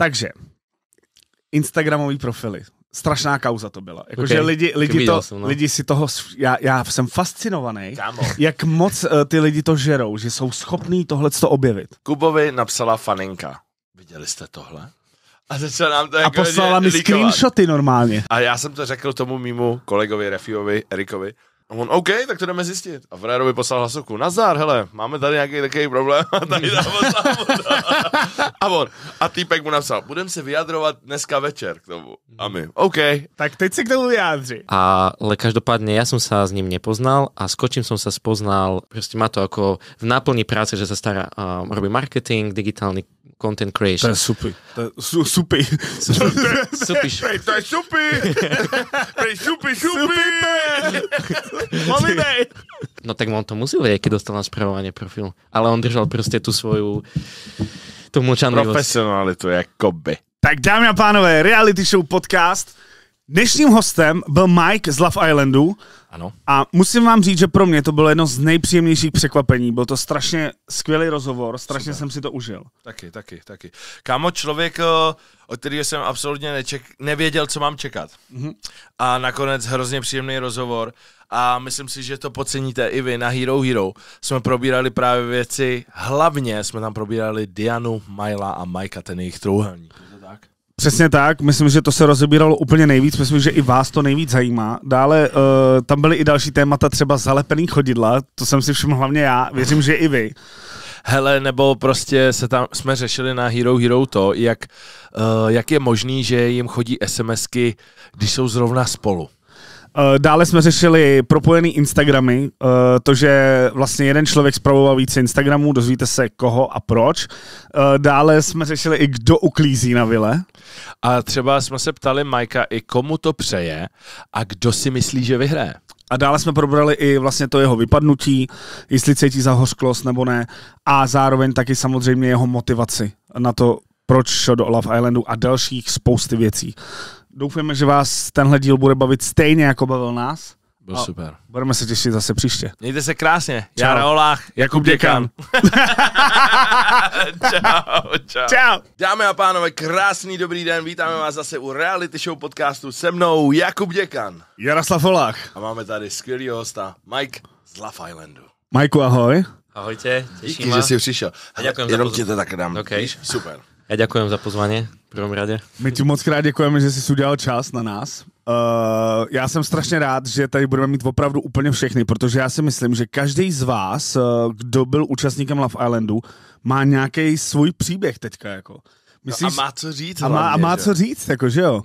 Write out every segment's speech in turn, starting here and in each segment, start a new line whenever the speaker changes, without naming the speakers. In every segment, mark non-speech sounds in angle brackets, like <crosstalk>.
Takže, Instagramový profily. Strašná kauza to byla. Jakože okay. lidi, lidi, to, jsem, no. lidi si toho, já, já jsem fascinovaný, Kámo. jak moc uh, ty lidi to žerou, že jsou schopní tohle to objevit.
Kubovi napsala faninka. Viděli jste tohle? A začala nám to A jako poslala mi líkovat. screenshoty normálně. A já jsem to řekl tomu mýmu kolegovi Refiovi, Erikovi, a on, OK, tak to jdeme zjistit. A Frérovi poslal hlasovku. Nazár, hele, máme tady nějaký takový problém. A tady mm. dává <laughs> A on, a týpek mu napsal, budem se vyjadrovat dneska večer k tomu. A my,
OK. Tak teď se k tomu vyjádři.
Ale každopádně já jsem se s ním nepoznal a s kočím jsem se spoznal, prostě má to jako v náplní práce, že se stará, uh, robí marketing, digitální content creation. To je supy. To je su, supy.
Supy. <laughs> To je supy. To je supy, supy.
No tak on to musel vedieť, keď dostal na spravovanie profil, Ale on držal proste tú svoju tú mlčanlivosť. Profesionalitu, ako by.
Tak dámy a pánové, reality show podcast. Dnešním hostem byl Mike z Love Islandu. Ano. A musím vám říct, že pro mě to bylo jedno z nejpříjemnějších překvapení. Byl to strašně skvělý rozhovor, strašně Super. jsem si to užil. Taky, taky, taky. Kámo, člověk, eh,
od kterého jsem absolutně neček, nevěděl, co mám čekat. Mm-hmm. A nakonec hrozně příjemný rozhovor a myslím si, že to poceníte i vy na Hero Hero. Jsme probírali právě věci, hlavně jsme tam probírali Dianu, Majla a Majka, ten jejich trouhelník.
Přesně tak, myslím, že to se rozebíralo úplně nejvíc, myslím, že i vás to nejvíc zajímá. Dále uh, tam byly i další témata, třeba zalepený chodidla, to jsem si všiml hlavně já, věřím, že i vy.
Hele, nebo prostě se tam, jsme řešili na Hero Hero to, jak, uh, jak je možný, že jim chodí SMSky, když jsou zrovna spolu.
Eh, dále jsme řešili propojený Instagramy, eh, to, že vlastně jeden člověk spravoval více Instagramů, dozvíte se koho a proč. Eh, dále jsme řešili i kdo uklízí na vile. A třeba jsme se ptali Majka i komu to přeje a kdo si myslí, že vyhraje. A dále jsme probrali i vlastně to jeho vypadnutí, jestli cítí hořklost nebo ne a zároveň taky samozřejmě jeho motivaci na to, proč šel do Olaf Islandu a dalších spousty věcí. Doufujeme, že vás tenhle díl bude bavit stejně, jako bavil nás. Byl a super. Budeme se těšit zase příště.
Mějte se krásně. Čau. Olách. Jakub Děkan. <laughs> čau, čau. Čau. Dámy a pánové, krásný dobrý den. Vítáme vás zase u Reality Show podcastu se mnou Jakub Děkan.
Jaroslav Olách.
A máme tady skvělý hosta Mike z Love Islandu.
Majku, ahoj.
Ahojte, těším Díky, že jsi přišel. Hele, jenom ti to teda tak dám. Okay. Víš? Super. Ja ďakujem za pozvanie v prvom rade.
My ti moc krát ďakujeme, že jsi udělal čas na nás. Uh, eh, já jsem strašně rád, že tady budeme mít opravdu úplně všechny, protože já si myslím, že každý z vás, eh, kdo byl účastníkem Love Islandu, má nějaký svůj příběh teďka. Jako. Myslíš, no a má co
říct. A má, hlavně, a má že? co říct,
jako, že jo.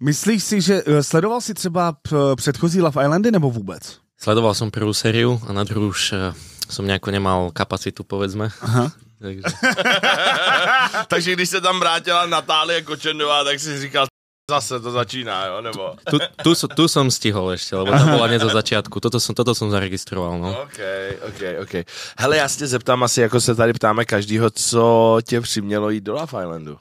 Myslíš si, že eh, sledoval si třeba předchozí Love Islandy nebo vůbec?
Sledoval som prvú sériu a na druhú už som nejako nemal kapacitu, povedzme. Aha. Takže. <laughs> takže když se tam vrátila
Natália Kočendová, tak si říkal, zase to začíná, jo, nebo...
Tu, tu, tu, tu som stihol ešte, lebo to bola nie zo začiatku. Toto som, toto som zaregistroval, no.
OK, OK, OK. Hele, já se zeptám asi, jako se tady ptáme každýho, co tě přimělo jít do Love Islandu.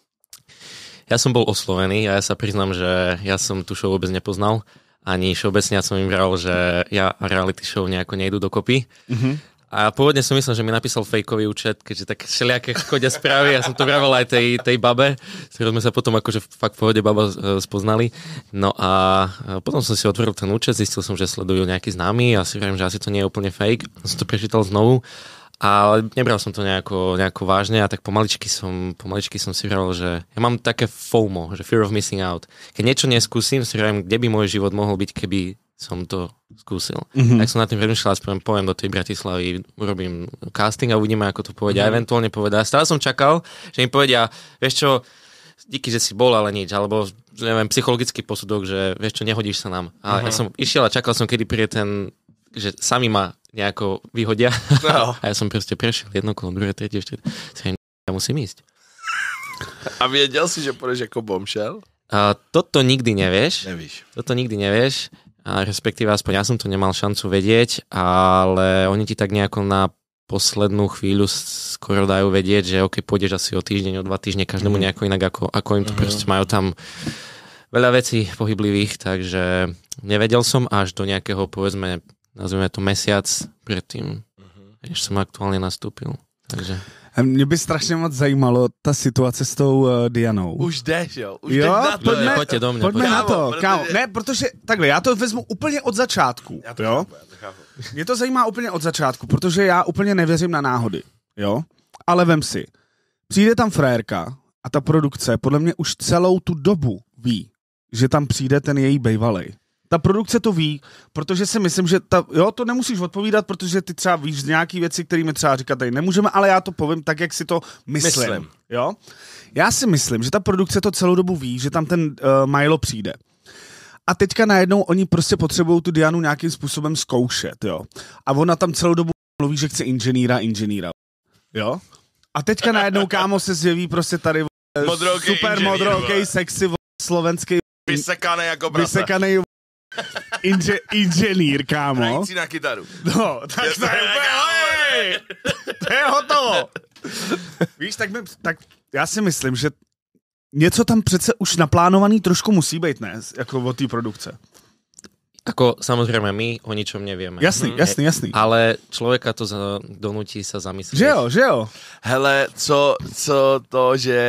Ja som bol oslovený a ja sa priznám, že ja som tu show vôbec nepoznal. Ani všeobecne ja som im vral, že ja a reality show nejako nejdu dokopy. Mm-hmm. A pôvodne som myslel, že mi napísal fejkový účet, keďže tak všelijaké chodia správy. Ja som to vravel aj tej, tej babe, s ktorou sme sa potom akože fakt v pohode baba eh, spoznali. No a eh, potom som si otvoril ten účet, zistil som, že sledujú nejaký známy a si viem, že asi to nie je úplne fake. Som to prečítal znovu a nebral som to nejako, nejako vážne a tak pomaličky som, pomaličky som si vravil, že ja mám také FOMO, že fear of missing out. Keď niečo neskúsim, si vravím, kde by môj život mohol byť, keby som to skúsil. Mm-hmm. Tak som nad tým premyšľal, aspoň poviem do tej Bratislavy, urobím casting a uvidíme, ako to povedia. Mm-hmm. Eventuálne povedia. Stále som čakal, že im povedia, vieš čo, díky, že si bol, ale nič, alebo neviem, psychologický posudok, že vieš čo, nehodíš sa nám. A mm-hmm. ja mhm. som išiel a čakal som, kedy príde ten, že sami ma nejako vyhodia. No. <laughs> a ja som proste prešiel jedno kolo, druhé, tretie, ešte. Ja musím ísť.
<laughs> A vedel si, že pôjdeš ako bomšel?
A toto nikdy nevieš. Nevíš. Toto nikdy nevieš respektíve aspoň ja som to nemal šancu vedieť, ale oni ti tak nejako na poslednú chvíľu skoro dajú vedieť, že ok, pôjdeš asi o týždeň, o dva týždne, každému mhm. nejako inak, ako, ako im to uh-huh. proste majú tam veľa vecí pohyblivých, takže nevedel som až do nejakého, povedzme, nazvime to mesiac predtým, uh-huh. než som aktuálne nastúpil. Takže...
A mě by strašně moc zajímalo ta situace s tou uh, Dianou. Už jdeš, jo? Už jo? Jdeš na to. Pojďme, pojďte do mě. Pojďme na to, kámo. Ne, protože takhle, já to vezmu úplně od začátku. Já to jo? Mě to zajímá úplně od začátku, protože já úplně nevěřím na náhody. Jo? Ale vem si. Přijde tam frajerka a ta produkce podle mě už celou tu dobu ví, že tam přijde ten její bejvalej ta produkce to ví, protože si myslím, že ta, jo, to nemusíš odpovídat, protože ty třeba víš nějaký věci, kterými třeba říkat tady nemůžeme, ale já to povím tak, jak si to myslím. myslím. Jo? Já si myslím, že ta produkce to celou dobu ví, že tam ten uh, Milo přijde. A teďka najednou oni prostě potřebují tu Dianu nějakým způsobem zkoušet, jo. A ona tam celou dobu mluví, že chce inženýra, inženýra. Jo? A teďka najednou, kámo, se zjeví prostě tady eh, modroukej super modrokej, sexy, slovenský Vysekaný
jako brata. Vysekaný
Inže, inženýr, kámo. Hrající na
kytaru. No, tak ja to je úplne,
hej, to je hotovo. Víš, tak, my, tak já si myslím, že něco tam přece už naplánovaný trošku musí být, ne? Jako od té produkce.
Ako samozrejme my o ničom nevieme. Jasný, hm, jasný, jasný. Ale človeka to donutí sa zamyslieť.
Že jo, že jo.
Hele, co, co to, že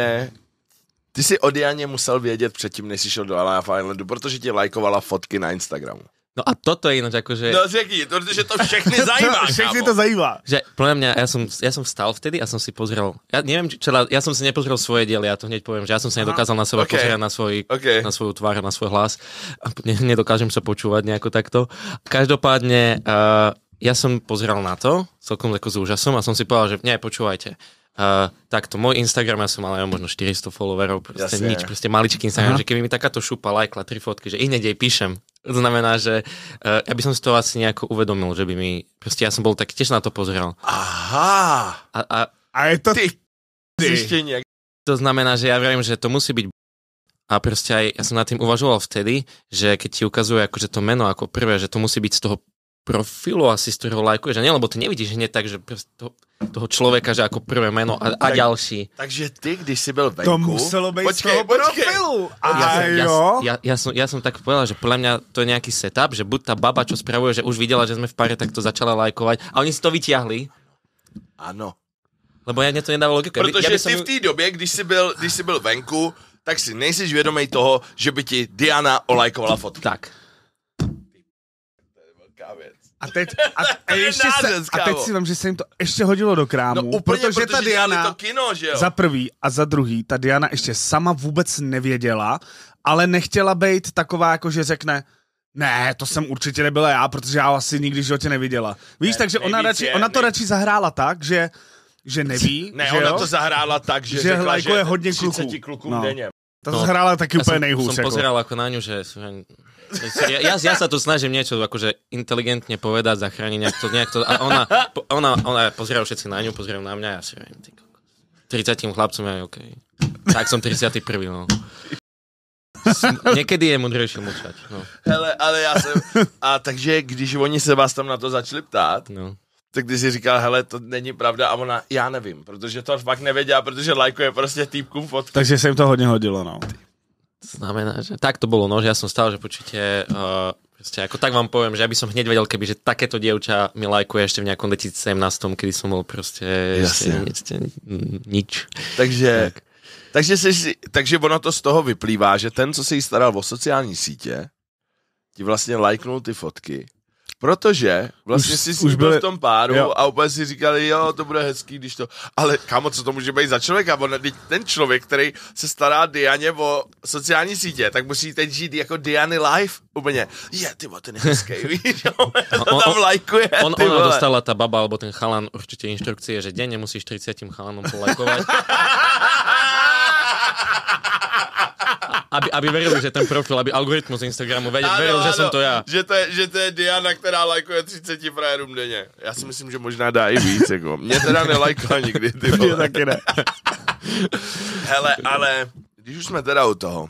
Ty
jsi o Dianě musel vědět předtím, než jsi šel do Alive Islandu, protože ti lajkovala fotky na Instagramu.
No a toto je ináč akože... No
řekni, pretože to všechny <laughs> zajímá, to, Všechny to zajímá.
Že, podľa mňa, ja som, ja som vstal vtedy a som si pozrel, ja neviem, či, ja teda, som si nepozrel svoje diely, ja to hneď poviem, že ja som si nedokázal na seba okay. pozrieť na, svoj, okay. na svoju tvár, na svoj hlas. A ne, nedokážem sa počúvať nejako takto. Každopádne, uh, ja som pozeral na to, celkom ako s úžasom a som si povedal, že nie, počúvajte Uh, takto, môj Instagram, ja som mal aj možno 400 followerov, proste Jasne. nič, proste maličký Instagram, Aha. že keby mi takáto šupa lajkla tri fotky, že inedej píšem, to znamená, že uh, ja by som si to asi nejako uvedomil, že by mi, proste ja som bol tak tiež na to pozrel.
Aha!
A, a, a je to ty, ty. Zistenie. To znamená, že ja vravím, že to musí byť a proste aj, ja som nad tým uvažoval vtedy, že keď ti ukazuje akože to meno ako prvé, že to musí byť z toho profilu asi, z ktorého lajkuješ, a nie, lebo ty nevidíš hneď tak, že to, toho člověka, že jako prvé meno a, a další.
Takže ty, když jsi byl venku... To muselo být počkej, z toho počkej. profilu. A
já, jo?
ja, ja, ja, som, ja som tak povedal, že podle mě to je nějaký setup, že buď ta baba, čo spravuje, že už viděla, že jsme v pare, tak to začala lajkovať, a oni si to vytiahli. Ano. Lebo ja mne to nedávalo logiku. Protože ja som... ty v
té době, když jsi byl, když si byl venku, tak si nejsiš vedomej toho, že by ti Diana olajkovala fotku. Tak.
A teď, a, a, <laughs> ešte sa, a teď si vám, že sa im to ešte hodilo do krámu, no, úplne, protože, protože ta Diana, to
kino, že jo? za
prvý a za druhý, ta Diana ještě sama vůbec nevěděla, ale nechtěla být taková, jako že řekne, ne, to jsem určitě nebyla já, protože já asi nikdy v životě neviděla. Víš, ne, takže ona, radši, ona to radši zahrála tak, že že neví. Ne, že ona jo? to zahrála
tak, že, že řekla, že je hodně
30 kluků, kluků no. denně. Tá no, zhrala taký ja úplne nejhús. Som, som pozeral
ako na ňu, že... Ja, ja, ja sa tu snažím niečo akože inteligentne povedať, zachrániť nejak to, nejak to a ona, ona, ona pozeral všetci na ňu, pozeral na mňa a ja si hovorím, 30 chlapcom aj OK. Tak som 31. No. Někdy je mudrejšie mlčať. No.
Hele, ale ja som... A takže, když oni se vás tam na to začali ptát, no tak ty si říkal, hele, to není pravda a ona, já nevím, protože to fakt nevěděla, protože lajkuje prostě týpku fotky.
Takže
se jim to hodně hodilo,
no. To znamená, že tak to bolo, no, že ja som stál, že počíte, uh, eh, proste, ako tak vám poviem, že ja by som hneď vedel, keby, že takéto dievča mi lajkuje ešte v nejakom 2017, kedy som bol proste ešte, ešte nič. Takže, tak. takže, si, takže
ono to z toho vyplývá, že ten, co se jí staral o sociální sítě, ti vlastně lajknul ty fotky Protože vlastně už, si už byl v tom páru jo. a úplně si říkali, jo, to bude hezký, když to... Ale kámo, co to může být za člověka? On, ten člověk, který se stará Dianě o sociální sítě, tak musí teď žít jako Diany live úplně. Je, ty ten je hezký, <laughs> víš?
on, tam lajkuje. On, ona vole. dostala ta baba, alebo ten chalan určitě inštrukcie, že denně musíš 30 chalanům polajkovat. <laughs> aby, aby verili, že ten profil, aby algoritmus Instagramu vedel, ano, veril, ano, že jsem to já. Že to, je,
že to je Diana, která lajkuje 30 frajerům denne. Já si myslím, že možná
dá i víc, Ako. Mě teda nelajkla nikdy, ty vole. taky ne.
<laughs> Hele, ale když už jsme teda u toho,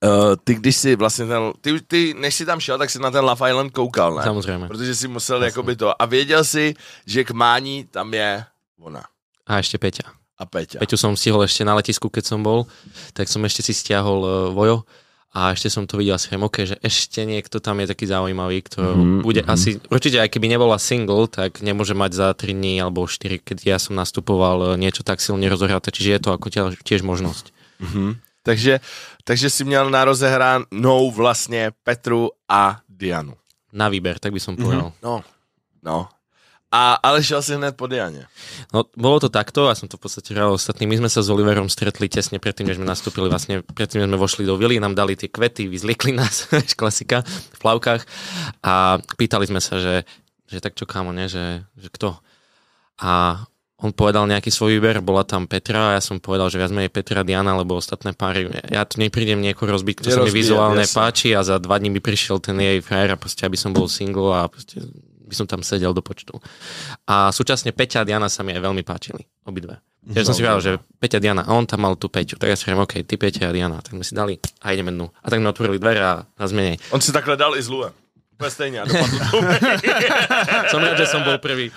Uh, ty když si vlastně ten, ty, ty než si tam šel, tak si na ten Love Island koukal, ne? Samozřejmě. Protože si musel Jasně. jakoby to. A věděl si, že k mání tam je ona.
A ještě Peťa a Peťa. Peťu som stihol ešte na letisku, keď som bol, tak som ešte si stiahol uh, Vojo a ešte som to videl asi Hemoke, že ešte niekto tam je taký zaujímavý, kto mm-hmm. bude mm-hmm. asi, určite aj keby nebola single, tak nemôže mať za 3 dní alebo 4, keď ja som nastupoval e, niečo tak silne rozohraté, čiže je to ako tiež možnosť.
Mm-hmm.
Takže, takže si měl na rozehranou vlastně Petru a Dianu.
Na výber, tak by som mhm. povedal. Mm-hmm. No, no,
a, ale šiel si hned po Diane.
No, bolo to takto, ja som to v podstate hral ostatný. My sme sa s Oliverom stretli tesne predtým, než sme nastúpili, vlastne predtým, než sme vošli do vily, nám dali tie kvety, vyzliekli nás, <laughs> klasika, v plavkách a pýtali sme sa, že, že tak čo kámo, ne, že, že kto? A on povedal nejaký svoj výber, bola tam Petra a ja som povedal, že viac menej Petra, Diana, alebo ostatné páry, ja tu neprídem nejakú rozbiť, to sa mi vizuálne jasne. páči a za dva dní by prišiel ten jej frajer a proste, aby som bol single a proste by som tam sedel do počtu. A súčasne Peťa a Diana sa mi aj veľmi páčili, obidve. Ja som si povedal, že Peťa Diana, a on tam mal tú Peťu. Tak ja si hovorím, OK, ty Peťa a Diana. Tak sme si dali a ideme dnu. A tak mi otvorili dvere a nás menej. On si takhle dal i zlú.
Stejne, <laughs> som rád, že som bol prvý.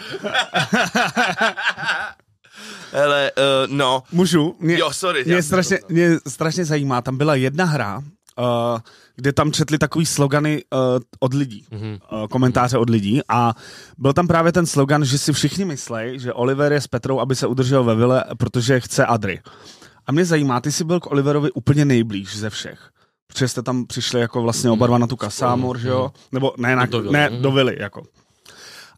Ale, uh, eh, no. Můžu? Mě, jo, sorry. Mě strašně, mě strašně zajímá, tam byla jedna hra, Uh, kde tam četli takový slogany uh, od lidí, mm-hmm. uh, komentáře od lidí a byl tam právě ten slogan, že si všichni myslej, že Oliver je s Petrou, aby se udržel ve vile, protože chce Adry. A mě zajímá, ty jsi byl k Oliverovi úplně nejblíž ze všech. Protože jste tam přišli jako vlastně oba dva na tu kasámor, že jo? Mhm. Nebo ne, na, ne mhm. do vily, jako.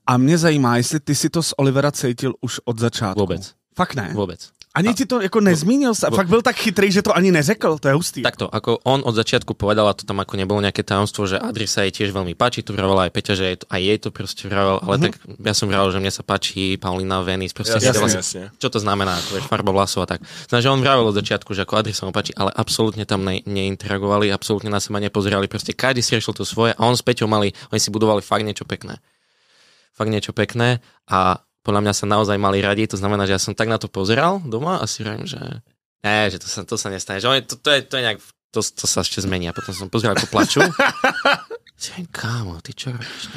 A mě zajímá, jestli ty si to z Olivera cítil už od začátku. Vůbec. Fakt ne? Vůbec. Ani ti to ako nezmínil sa? Bo... Fakt bol tak chytrý, že to ani
nezekl, to je hustý. Takto, ako on od začiatku povedal, a to tam ako nebolo nejaké tajomstvo, že Adri sa jej tiež veľmi páči, to vravala aj Peťa, že aj, to, aj jej to proste vravel, ale uh-huh. tak ja som vravel, že mne sa páči Paulina Venis, proste jasne, jasne. čo to znamená, ako je farba vlasov a tak. Znamená, že on vravel od začiatku, že ako Adri sa mu páči, ale absolútne tam ne, neinteragovali, absolútne na seba nepozerali, proste každý si riešil to svoje a on s Peťou mali, oni si budovali fakt niečo pekné. Fakt niečo pekné a podľa mňa sa naozaj mali radi, to znamená, že ja som tak na to pozeral doma a si hovorím, že ne, že to sa, to sa nestane, že oni, to, to, je, to je nejak, to, to sa ešte zmení a potom som pozeral ako plaču. Zviem, <laughs> kámo, ty čo robíš?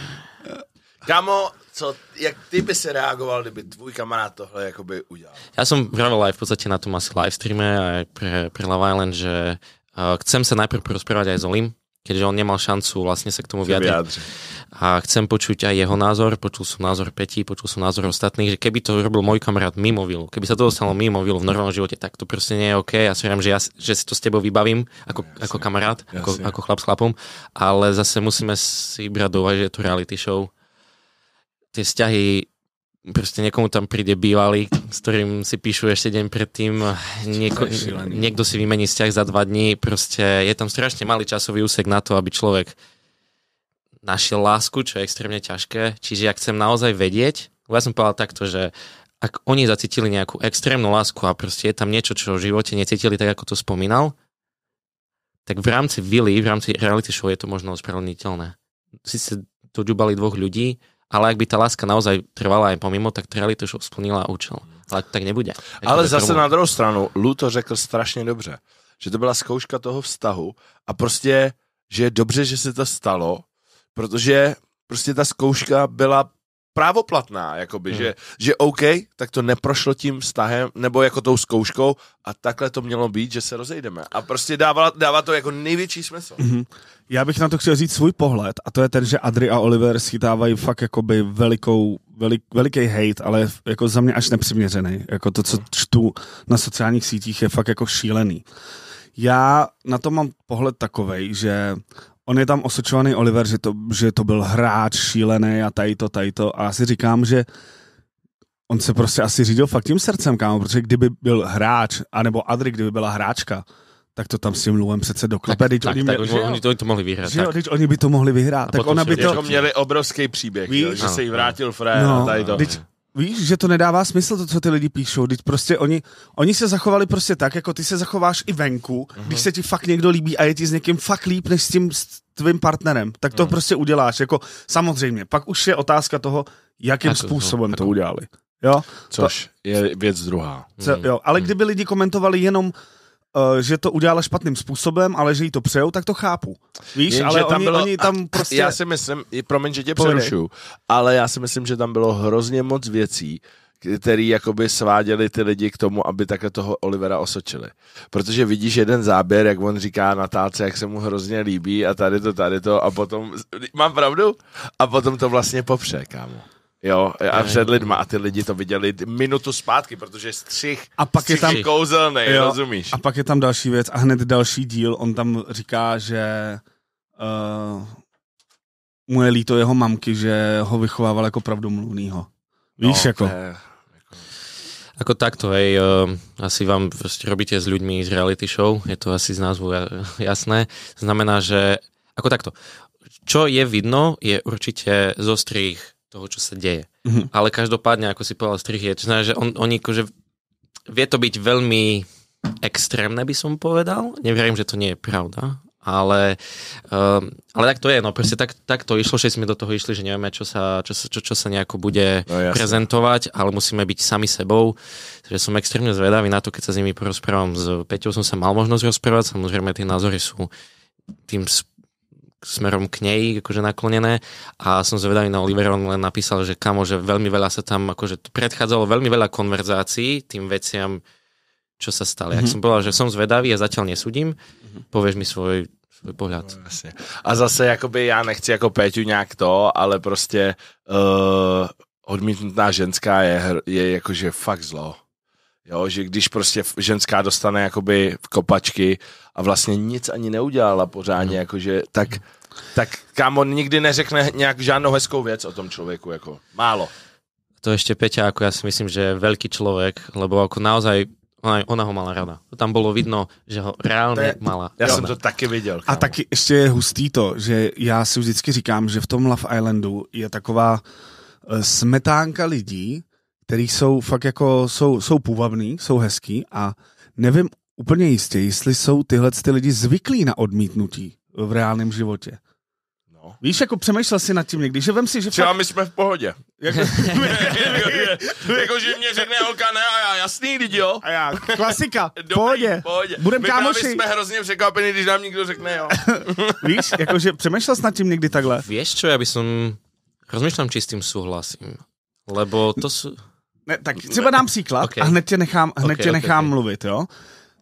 Kámo, co, jak ty by si reagoval, kdyby tvůj kamarád tohle jakoby udělal?
Ja som vravil aj v podstate na tom asi live streame aj pre, pre Love Island, že uh, chcem sa najprv porozprávať aj s Olim, keďže on nemal šancu vlastne sa k tomu vyjadriť. Vyjadri. A chcem počuť aj jeho názor, počul som názor Peti, počul som názor ostatných, že keby to robil môj kamarát mimo vilu, keby sa to dostalo mimo vilu v normálnom živote, tak to proste nie je OK. Ja si viem, že, ja, že si to s tebou vybavím ako, jasne, ako kamarát, jasne. ako, ako chlap s chlapom, ale zase musíme si brať do že je to reality show. Tie vzťahy proste niekomu tam príde bývalý, s ktorým si píšu ešte deň predtým, nieko, niekto si vymení vzťah za dva dní, proste je tam strašne malý časový úsek na to, aby človek našiel lásku, čo je extrémne ťažké. Čiže ja chcem naozaj vedieť, ja som povedal takto, že ak oni zacítili nejakú extrémnu lásku a proste je tam niečo, čo v živote necítili, tak ako to spomínal, tak v rámci Willy, v rámci reality show je to možno ospravedlniteľné. Sice ďubali dvoch ľudí, ale ak by tá láska naozaj trvala aj pomimo, tak tá reality show splnila účel. Mm ale tak nebude. Tak ale zase tomu... na
druhou stranu, Lu to řekl strašně dobře, že to byla zkouška toho vztahu a prostě, že je dobře, že se to stalo, protože prostě ta zkouška byla právoplatná, jakoby, hmm. že, že OK, tak to neprošlo tím vztahem, nebo jako tou zkouškou a takhle to mělo být, že se rozejdeme. A prostě dává, dává to jako největší smysl.
Mm-hmm. Já bych na to chtěl říct svůj pohled a to je ten, že Adri a Oliver schytávají fakt jakoby velikou, velik, veliký hate, ale jako za mě až nepřiměřený. Jako to, co čtu na sociálních sítích je fakt jako šílený. Já na to mám pohled takovej, že on je tam osočovaný Oliver, že to, že to byl hráč šílený a tajto, tajto. A já si říkám, že on se prostě asi řídil fakt tím srdcem, kámo, protože kdyby byl hráč, anebo Adri, kdyby byla hráčka, tak to tam s tím Luem přece doklepe. Tak, tak, oni, tak, že oni, to, to
mohli vyhrát. Že tak.
oni by to mohli vyhrát. tak ona by to... měli
obrovský příběh, Víš? Jo, že no, se jí no, vrátil no. frér no, a tady to.
Víš, že to nedává smysl, to, co ty lidi píšou. Teď prostě oni, oni se zachovali prostě tak, jako ty se zachováš i venku, uh-huh. když se ti fakt někdo líbí a je ti s někým fakt líp, než s tím s tvým partnerem. Tak to uh-huh. prostě uděláš. Jako, samozřejmě. Pak už je otázka toho, jakým tak, způsobem to, to udělali. Jo? Což to, je věc druhá. Co, mhm. jo, ale kdyby lidi komentovali jenom Eh, že to udělala špatným způsobem, ale že jí to přejou, tak to chápu. Víš, Jen, ale tam oni, bylo, oni
tam prostě... Já si myslím, promiň, že tě přerušuju, ale já si myslím, že tam bylo hrozně moc věcí, který jakoby sváděli ty lidi k tomu, aby takhle toho Olivera osočili. Protože vidíš jeden záběr, jak on říká natáce, jak se mu hrozně líbí a tady to, tady to a potom, mám pravdu? A potom to vlastně popře, kámo. Jo, a před lidma a ty lidi to viděli minutu zpátky, protože střih, a pak střih je tam kouzelný, jo, rozumíš?
A pak je tam další věc a hned další díl, on tam říká, že uh, mu je líto jeho mamky, že ho vychovával jako pravdomluvnýho. Víš, no, jako... Je,
jako... Ako takto, hej, uh, asi vám robíte s ľuďmi z reality show, je to asi z názvu jasné. Znamená, že, ako takto, čo je vidno, je určite zostrých toho, čo sa deje. Mm-hmm. Ale každopádne, ako si povedal, strich je, to znamená, že on, on akože, vie to byť veľmi extrémne, by som povedal. Neverím, že to nie je pravda, ale, um, ale tak to je, no proste tak, tak to išlo, že sme do toho išli, že nevieme, čo sa, čo, čo, čo sa nejako bude no, prezentovať, ale musíme byť sami sebou, takže som extrémne zvedavý na to, keď sa s nimi porozprávam. S Peťou som sa mal možnosť rozprávať, samozrejme tie názory sú tým smerom k nej akože naklonené a som zvedavý na Oliver, on len napísal, že kamo, že veľmi veľa sa tam, akože predchádzalo veľmi veľa konverzácií tým veciam, čo sa stali. Mm-hmm. Ak som povedal, že som zvedavý a ja zatiaľ nesudím, mm-hmm. povieš mi svoj, svoj pohľad. No, jasne. A zase, akoby ja nechci ako Peťu
nejak to, ale proste uh, eh, odmítnutá ženská je, je akože fakt zlo. Jo, že když prostě ženská dostane jakoby v kopačky a vlastně nic ani neudělala pořádně, no. jakože, tak, tak kámo nikdy neřekne nějak žádnou hezkou věc o tom člověku, jako málo.
To ještě Peťa, jako já si myslím, že je velký člověk, lebo jako naozaj ona, ona ho mala rada. To tam bylo vidno, že ho reálně je, mala Já jsem to taky viděl.
Kámo. A taky ještě je hustý to, že já si vždycky říkám, že v tom Love Islandu je taková eh, smetánka lidí, který jsou fakt jako, jsou, jsou půvabný, jsou hezký a nevím úplně jistě, jestli jsou tyhle ty lidi zvyklí na odmítnutí v reálném životě. No. Víš, jako přemýšlel si nad tím někdy, že vem si, že... Třeba fakt... my jsme v pohodě. jako, <laughs> že
mě řekne holka ne a já, jasný, lidi, jo? A já, klasika,
Dobrý, pohodě. pohodě. Budem my kámoši. My jsme hrozně
překvapení, když nám někdo řekne jo.
<laughs> Víš, jakože
přemýšlel jsi nad tím někdy takhle? Víš čo, já bych som... Rozmýšľam, či s tým súhlasím. Lebo to sú...
Ne, tak třeba dám příklad okay. a hned tě nechám, hned okay, tě nechám okay, mluvit, jo.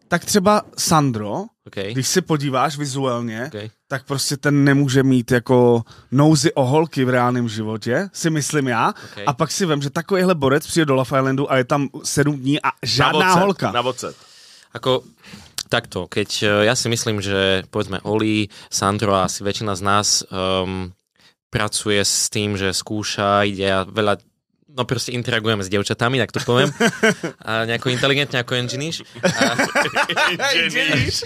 Tak třeba Sandro, okay. když se podíváš vizuálně, okay. tak prostě ten nemůže mít jako nouzy o holky v reálném životě, si myslím já. Okay. A pak si vím, že takovýhle borec přijde do Love Islandu a je tam 7 dní a žádná na vocet, holka. Na
vocet. Ako, takto, keď eh, ja si myslím, že povedzme Oli, Sandro a asi väčšina z nás um, pracuje s tým, že skúša, ide a veľa No proste interagujeme s devčatami, tak to poviem. A nejako inteligentne ako enginíš.
enginíš!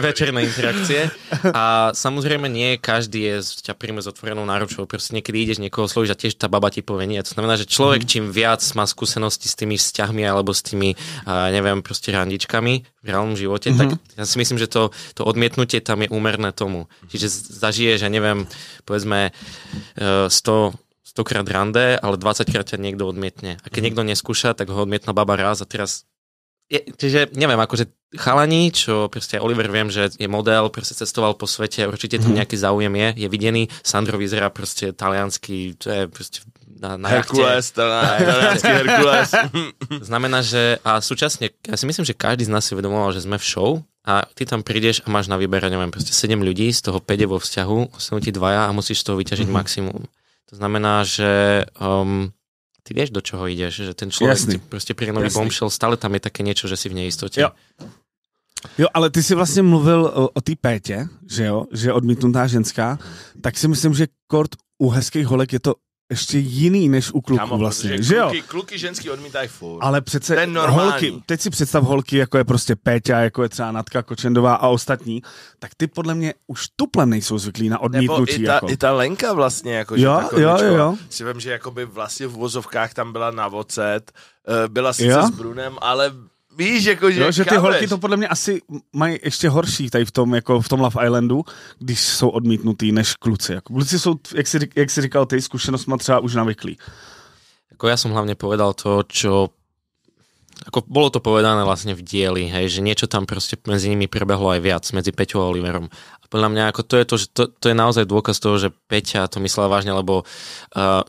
večerné interakcie. A samozrejme nie každý je ťa príjme s otvorenou náručou. Proste niekedy ideš niekoho slúžiť a tiež tá baba ti povie nie. To znamená, že človek mhm. čím viac má skúsenosti s tými vzťahmi alebo s tými, neviem, proste randičkami v reálnom živote, tak mhm. ja si myslím, že to, to odmietnutie tam je úmerné tomu. Čiže zažiješ, ja neviem, povedzme 100 e, stokrát rande, ale 20 krát ťa niekto odmietne. A keď mhm. niekto neskúša, tak ho odmietna baba raz a teraz... Je, čiže neviem, akože chalani, čo proste Oliver viem, že je model, proste cestoval po svete, určite tam mhm. nejaký záujem je, je videný, Sandro vyzerá proste taliansky, to je proste na, na Herkules, <laughs> talianský Herkules. Znamená, že a súčasne, ja si myslím, že každý z nás si vedomoval, že sme v show, a ty tam prídeš a máš na výber, neviem, proste 7 ľudí, z toho 5 je vo vzťahu, 8 ti dvaja a musíš z toho vyťažiť mm-hmm. maximum. To znamená, že um, ty vieš, do čoho ideš, že ten človek Jasný. proste pri nový bombshell, stále tam je také niečo, že si v neistote. Jo.
Jo, ale ty si vlastně mluvil o, o té pétě, že jo, že odmítnutá ženská, tak si myslím, že kort u hezkých holek je to ještě jiný než u kluků Kámo, vlastně, že, že jo?
Kluky, ženský odmítají furt. Ale přece Ten holky,
teď si představ holky, jako je prostě Péťa, jako je třeba Natka Kočendová a ostatní, tak ty podle mě už tuplem nejsou zvyklí na odmítnutí. Nebo i ta, jako. i ta
Lenka vlastně, jako, že jo, jo, jo, jo. Si vím, že jakoby vlastně v vozovkách tam byla na vocet, eh, byla sice jo? s Brunem, ale Víš, jako, že, jo, že ty holky to
podle mě asi mají ještě horší tady v tom, jako v tom Love Islandu, když jsou odmítnutý než kluci. Jako, kluci jsou, jak si, jak si říkal ty, zkušenost má třeba už navyklí.
Jako já jsem hlavně povedal to, čo ako bolo to povedané vlastne v dieli, hej, že niečo tam proste medzi nimi prebehlo aj viac, medzi Peťou a Oliverom podľa mňa ako to je to, že to, to je naozaj dôkaz toho, že Peťa to myslela vážne, lebo uh,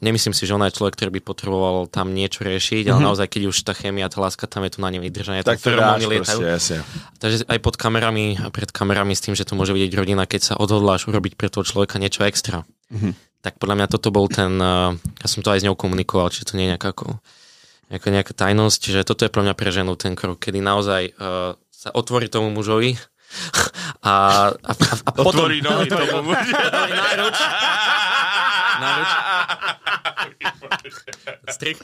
nemyslím si, že ona je človek, ktorý by potreboval tam niečo riešiť, mm-hmm. ale mhm. naozaj, keď už tá chémia, tá láska tam je tu na nej vydržanie, Tak to lietajú. proste, Takže aj pod kamerami a pred kamerami s tým, že to môže vidieť rodina, keď sa odhodláš urobiť pre toho človeka niečo extra. Mm-hmm. Tak podľa mňa toto bol ten, uh, ja som to aj s ňou komunikoval, či to nie je nejaká ako nejaká, nejaká tajnosť, že toto je pre mňa pre ženu ten krok, kedy naozaj uh, sa otvorí tomu mužovi a, a, a, a <laughs> potom... Otvorí nohy tomu. Náruč. Náruč. Strik.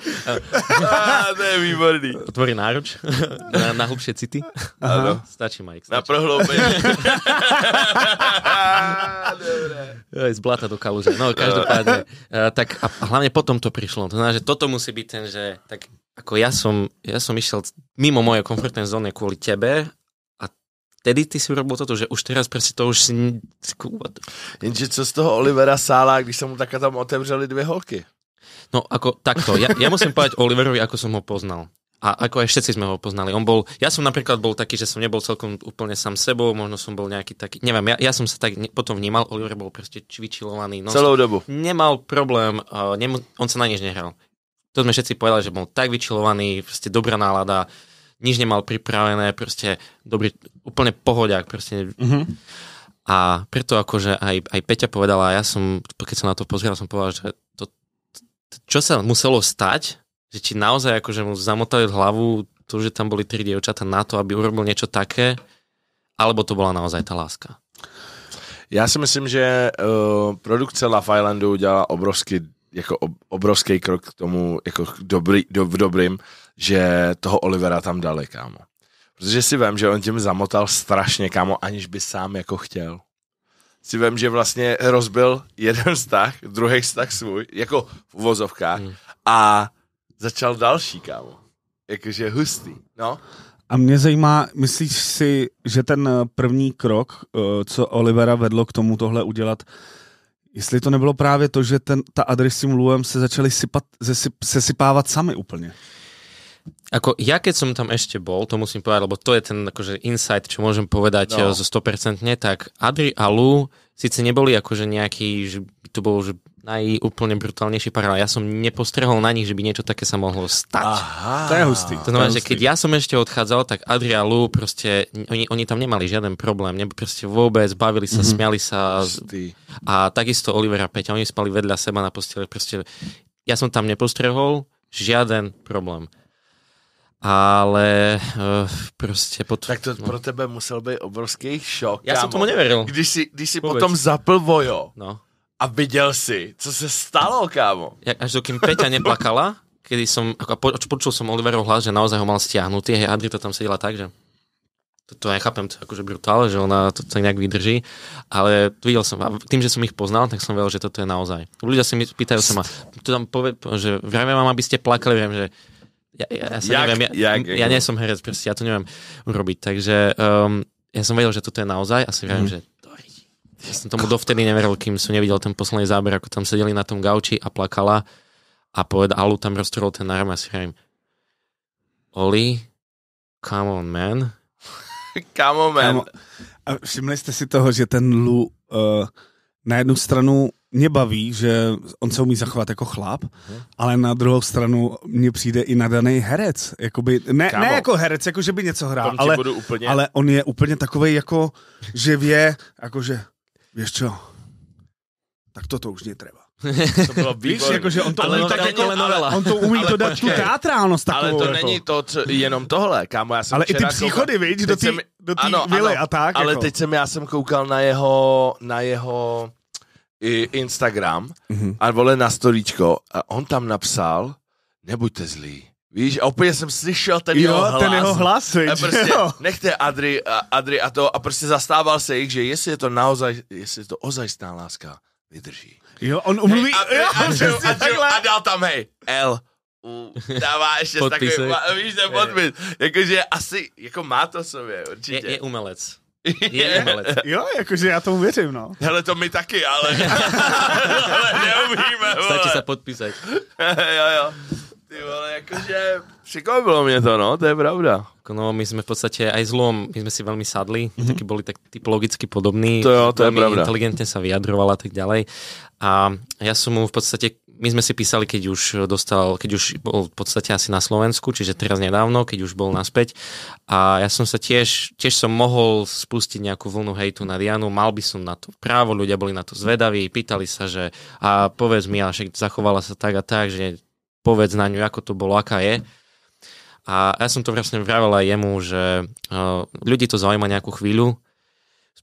to je výborný. Otvorí náruč na, na hlubšie city. Áno. Stačí, Mike. Stačí. Na prohloubenie. <laughs> Dobre. Z blata do kaluže. No, každopádne. Uh, <laughs> tak a hlavne potom to prišlo. To znamená, že toto musí byť ten, že tak ako ja som, ja som išiel mimo mojej komfortnej zóny kvôli tebe vtedy ty si robil toto, že už teraz presne to už si... Jenže co z
toho Olivera Sála, když sa mu taká tam otevřeli dve holky?
No ako takto, ja, ja musím povedať Oliverovi, ako som ho poznal. A ako aj všetci sme ho poznali. On bol, ja som napríklad bol taký, že som nebol celkom úplne sám sebou, možno som bol nejaký taký, neviem, ja, ja som sa tak ne, potom vnímal, Oliver bol proste čvičilovaný. No, Celou dobu. Nemal problém, uh, nemu, on sa na nič nehral. To sme všetci povedali, že bol tak vyčilovaný, proste dobrá nálada, nič nemal pripravené, proste dobrý, úplne pohodiak, proste. Mm-hmm. A preto akože aj, aj Peťa povedala, ja som, keď som na to pozrel, som povedal, že to, čo sa muselo stať, že ti naozaj akože mu zamotali hlavu to, že tam boli tri dievčatá na to, aby urobil niečo také, alebo to bola naozaj tá láska?
Já si myslím, že uh, e, produkce La Islandu udělala obrovský, jako ob, obrovský krok k tomu, jako dobrý, do, v dobrým, že toho Olivera tam dali, kámo. Protože si vím, že on tím zamotal strašně, kámo, aniž by sám jako chtěl. Si vím, že vlastně rozbil jeden vztah, druhý vztah svůj, jako v uvozovkách, hmm. a začal další, kámo. Jakože hustý, no.
A mě zajímá, myslíš si, že ten eh, první krok, eh, co Olivera vedlo k tomu tohle udělat, jestli to nebylo právě to, že ten, ta adresi mluvem se začaly sypat, zesyp, sesypávat sami úplně?
Ako ja keď som tam ešte bol, to musím povedať, lebo to je ten akože insight, čo môžem povedať no. Eh, zo 100%, tak Adri a Lu síce neboli akože nejaký, že by to bolo, že najúplne brutálnejší pár, ale ja som nepostrehol na nich, že by niečo také sa mohlo stať. Aha, to je hustý. To znamená, že keď ja som ešte odchádzal, tak Adria Lu proste, oni, oni tam nemali žiaden problém, nebo proste vôbec, bavili sa, mm-hmm. smiali sa. Hustý. A takisto Oliver a Peťa, oni spali vedľa seba na posteli, proste ja som tam nepostrehol žiaden problém ale e, proste pod... Tak to no.
pro tebe musel byť obrovský šok. Ja kámo, som tomu neveril. Když si,
když si potom zapl
vojo no.
a videl si, co sa stalo, kámo. Ja, až dokým Peťa neplakala, kedy som, ako, po, počul som Oliverov hlas, že naozaj ho mal stiahnutý, hej, to tam sedela tak, že to, to chápem, to akože brutálne, že ona to, to nejak vydrží, ale videl som, a tým, že som ich poznal, tak som vedel, že toto je naozaj. Ľudia si mi pýtajú sa ma, to tam poved, že vravím vám, aby ste plakali, viem, že ja, ja, ja, sa jak, neviem, ja, jak, ja nie som herec, proste ja to neviem urobiť, takže um, ja som vedel, že toto je naozaj a si viem, mm. že ja som tomu dovtedy neveril, kým som nevidel ten posledný záber, ako tam sedeli na tom gauči a plakala a povedal, Alu tam roztrhol ten arm a si hovorím, Oli, come on man. <laughs> come on man. on.
a všimli ste si toho, že ten Lu uh, na jednu stranu mě baví, že on se umí zachovat jako chlap, mhm. ale na druhou stranu mně přijde i nadaný herec. Jakoby, ne, Kámo, ne jako herec, jako že by něco hrál, ale, úplně... ale on je úplně takovej jako, že vě, jako že, víš čo, tak toto už netreba. to bylo Víš, jakože on to ale umí, no, tak jako, ale on to umí ale to dát tu teatrálnost takovou. Ale to jako. není
to, co, jenom tohle, kámo, já jsem Ale i ty příchody, koukal, víc, do té a tak. Ale jako. teď jsem, já jsem koukal na jeho, na jeho Instagram mm-hmm. a vole na storíčko a on tam napsal, nebuďte zlí. Víš, a úplně jsem slyšel ten jo, jeho hlas. ten jeho hlas, a prostě, jo. Nechte Adry a, a to, a prostě zastával se jich, že jestli je to naozaj, jestli je to ozajstná láska, vydrží.
Jo, on umluví, a, jo, a,
a, dal tam, hej, L, dává ještě <laughs> takový, víš, ten podpis. Jakože asi, jako má to sobě, určitě. Je, je umelec. Je umělec. <laughs> Jo,
jakože já tomu věřím, no.
Hele, to my taky, ale, <laughs>
ale neumíme, vole. Stačí se podpísať. <laughs> jo, jo. Ty vole, akože překvapilo mě to, no, to je pravda. No, my jsme v podstatě aj zlom, my jsme si velmi sadli, mm -hmm. taky boli tak typologicky podobní. To jo, to je pravda. inteligentně se vyjadrovala a tak ďalej. A já jsem mu v podstatě my sme si písali, keď už dostal, keď už bol v podstate asi na Slovensku, čiže teraz nedávno, keď už bol naspäť. A ja som sa tiež, tiež som mohol spustiť nejakú vlnu hejtu na Dianu, mal by som na to právo, ľudia boli na to zvedaví, pýtali sa, že a povedz mi, ale však zachovala sa tak a tak, že povedz na ňu, ako to bolo, aká je. A ja som to vlastne vravel aj jemu, že eh, ľudí to zaujíma nejakú chvíľu,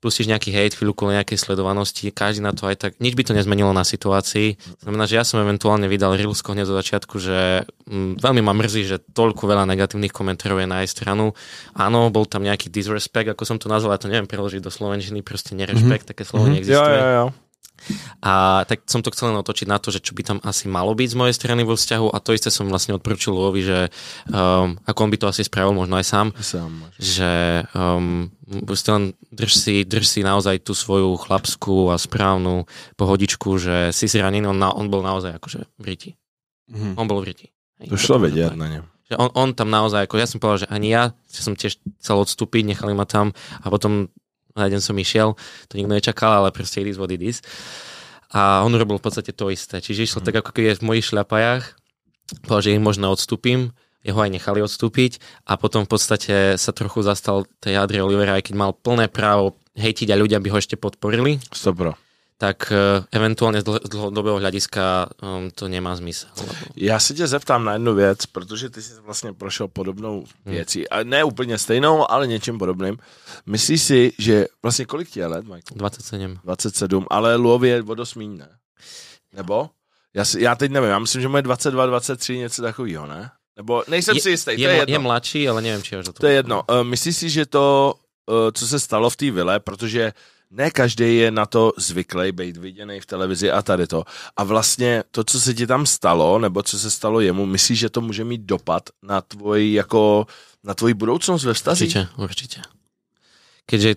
spustíš nejaký hate chvíľu kvôli nejakej sledovanosti, každý na to aj tak, nič by to nezmenilo na situácii. Znamená, že ja som eventuálne vydal Rilsko hneď zo začiatku, že mm, veľmi ma mrzí, že toľko veľa negatívnych komentárov je na jej stranu. Áno, bol tam nejaký disrespect, ako som to nazval, ja to neviem preložiť do slovenčiny, proste nerespekt, mm-hmm. také slovo mm-hmm. neexistuje. Ja, ja, ja. A tak som to chcel len otočiť na to, že čo by tam asi malo byť z mojej strany vo vzťahu a to isté som vlastne odporučil Lovi, že um, ako on by to asi spravil, možno aj sám, sám že um, proste len drž si, drž si naozaj tú svoju chlapskú a správnu pohodičku, že si zranený, on, na, on bol naozaj akože v riti. Mm-hmm. On bol v riti. To šlo vedieť na no ňom že on, on tam naozaj, ako ja som povedal, že ani ja, že som tiež chcel odstúpiť, nechali ma tam a potom na deň som išiel, to nikto nečakal, ale proste it is what it is. A on robil v podstate to isté. Čiže išlo mm. tak, ako keď je v mojich šľapajách, povedal, že ich možno odstúpim, jeho aj nechali odstúpiť a potom v podstate sa trochu zastal tej Adri Olivera, aj keď mal plné právo hejtiť a ľudia by ho ešte podporili. Sobro tak e, eventuálně z dlhodobého hlediska um, to nemá zmysel. Ja si tě zeptám na jednu věc,
protože ty jsi vlastně prošel podobnou věcí, hmm. a ne úplně stejnou, ale něčím podobným. Myslíš si, že vlastně kolik ti je let, Michael? 27. 27, ale luov je o ne? Nebo? Ja, si, já teď nevím, já myslím, že moje 22, 23, něco takového, ne?
Nebo nejsem je, si jistý, je, to je, jedno. Je mladší, ale nevím, či až to. To je jedno.
Uh, myslíš si, že to, uh, co se stalo v té vile, protože ne každý je na to zvyklý být viděný v televizi a tady to. A vlastně to, co se ti tam stalo, nebo co se stalo jemu, myslíš, že to může mít dopad na tvoj, jako, na tvoji budoucnost ve vztazích? Určitě, určitě.
Keďže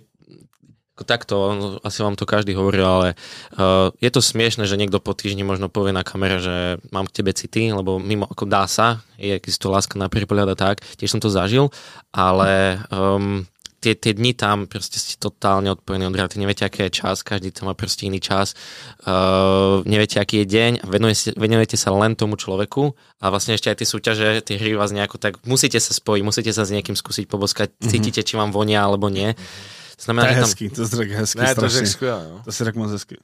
takto, asi vám to každý hovoril, ale uh, je to smiešne, že niekto po týždni možno povie na kamere, že mám k tebe city, lebo mimo, ako dá sa, je aký to láska na prvý tak, tiež som to zažil, ale um, tie, tie dni tam proste ste totálne odpojení od reality. Neviete, aký je čas, každý tam má proste iný čas. Uh, neviete, aký je deň, venujete, venujete sa len tomu človeku a vlastne ešte aj tie súťaže, tie hry vás nejako tak, musíte sa spojiť, musíte sa s niekým skúsiť poboskať, mm-hmm. cítite, či vám vonia alebo nie. Znamená, to je že tam... hezký, to je tak hezký, ne, strašný. to, je
skvělé, no. to si tak moc hezky.